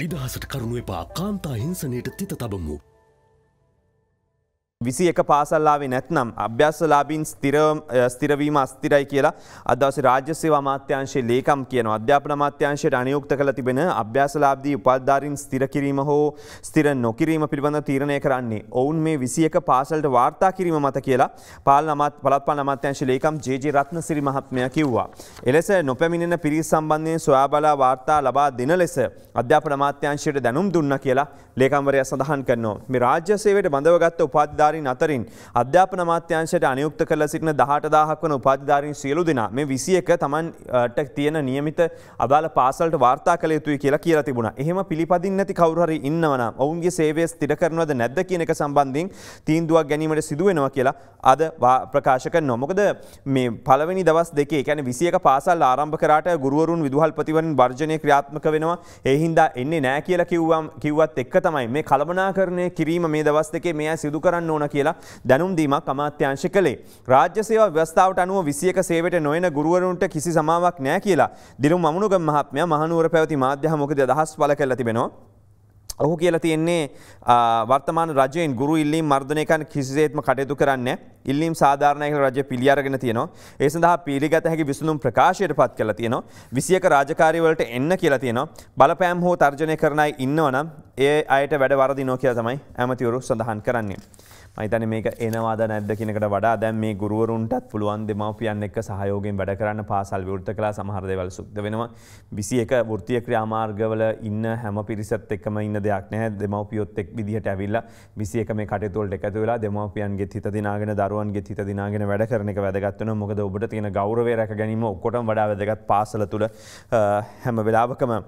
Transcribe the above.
නිදහසට කරුණු එපා කාන්තා හිංසනයට තිත තබමු විසි එක පාසල්ලාවේ නැත්නම් අභ්‍යස්සලාබීන් ස්තිරවීම අස්තිරයි කියලා අදවස රාජ්‍යසේව අමාත්‍යංශයේ ලේකම් කියන අධ්‍යාපන අමාත්‍යංශයට අනයුක්ත කළ තිබෙන අභ්‍යාසලාබ්දී උපල්ධාරින් ස්තිර කිරීම හෝ ස්තිර නොකිරීම පිළිබඳ තීරණය කරන්නේ ඔවුන් මේ විසි එක පාසල්ට වාර්තා කිරීම මත කියලා පාල අමත් පලත්පාල අමාත්‍යංශ ලේකම් ජේජ රත්න සිරි මහත්මය කිව්වා. එලෙස නොපැමිණෙන පිරිස් සම්බන්ධයෙන් සොයාබලා වාර්තා ලබා දෙන ලෙස අධ්‍යාපන අමාත්‍යංශයට දැනුම් දුන්න කියලා ලේකම්වරය සඳහන් කරනවා. මේ රාජ්‍ය සේවයට බඳවගත්ත උපාධාර උපාධිධාරීන් අතරින් අධ්‍යාපන අමාත්‍යංශයට අනියුක්ත කරලා සිටින දහට දාහක් වන උපාධිධාරීන් සියලු දෙනා මේ විසි එක තමන්ට තියෙන නියමිත අදාළ පාසල්ට වාර්තා කළ යුතුයි කියලා කියලා තිබුණා. එහෙම පිළිපදින්නේ නැති කවුරු හරි ඉන්නවනම් ඔවුන්ගේ සේවය ස්ථිර කරනවද නැද්ද කියන එක සම්බන්ධයෙන් තීන්දුවක් ගැනීමට සිදු වෙනවා කියලා අද ප්‍රකාශ කරනවා. මොකද මේ පළවෙනි දවස් දෙකේ කියන්නේ 21 පාසල් ආරම්භ කරාට ගුරුවරුන් විදුහල්පතිවරුන් වර්ජනය ක්‍රියාත්මක වෙනවා. ඒ හින්දා එන්නේ නැහැ කියලා කිව්වම් කිව්වත් එක්ක තමයි මේ කළමනාකරණය කිරීම මේ දවස් දෙකේ මෙයා සිදු කරන්න ඕන යවන කියලා දැනුම් දීමක් අමාත්‍යංශ කළේ. රාජ්‍ය සේවා ව්‍යවස්ථාවට අනුව 21 සේවයට නොයන ගුරුවරුන්ට කිසි සමාවක් නැහැ කියලා දිරුම් අමුණුගම් මහත්මයා මහනුවර පැවති මාධ්‍ය හමුවකදී අදහස් පළ කරලා තිබෙනවා. ඔහු කියලා තියෙන්නේ වර්තමාන රජයෙන් ගුරු ඉල්ලීම් මර්ධනය කරන කිසිසේත්ම කටයුතු කරන්නේ නැහැ. ඉල්ලීම් සාධාරණයක රජ පිළියරගෙන තියනවා ඒ සඳහා පිළිගත හැකි විසඳුම් ප්‍රකාශයට පත් කළ තියෙනවා විසියක රාජකාරීවලට එන්න කියලා තියෙනවා බලපෑම් හෝ තර්ජනය කරනයි ඉන්නවනම් ඒ අයට වැඩ වරදිනෝ කියලා තමයි ඇමතිවරු සඳහන් කරන්නේ. මහිතන මේක එනවාද නැද්ද කෙනකට වඩා දැන් මේ ගුරුවරුන්ටත් පුළුවන් දෙමවපියන් එක්ක සහයෝගෙන් වැඩ කරන්න පාසල් විවෘත කලා සමහරදවල් සුක්ද වෙනවා විසි එක ෘතිය ක්‍රියාමාර්ගවල ඉන්න හැම පිරිසත් එක්කම ඉන්න දෙයක් නෑ දෙමවපියොත් එක් විදිහට ඇවිල්ලා විසි එක මේ කටතුවලට එකතු වෙලා දෙමවපියන්ගේ හිත දිනාගෙන දරු දරුවන්ගේ හිත දිනාගෙන වැඩ කරන එක වැදගත්වන මොකද ඔබට තියෙන ගෞරවය රැක ගැනීම ඔක්කොට වඩා වැදගත් පාසල තුළ හැම වෙලාවකම.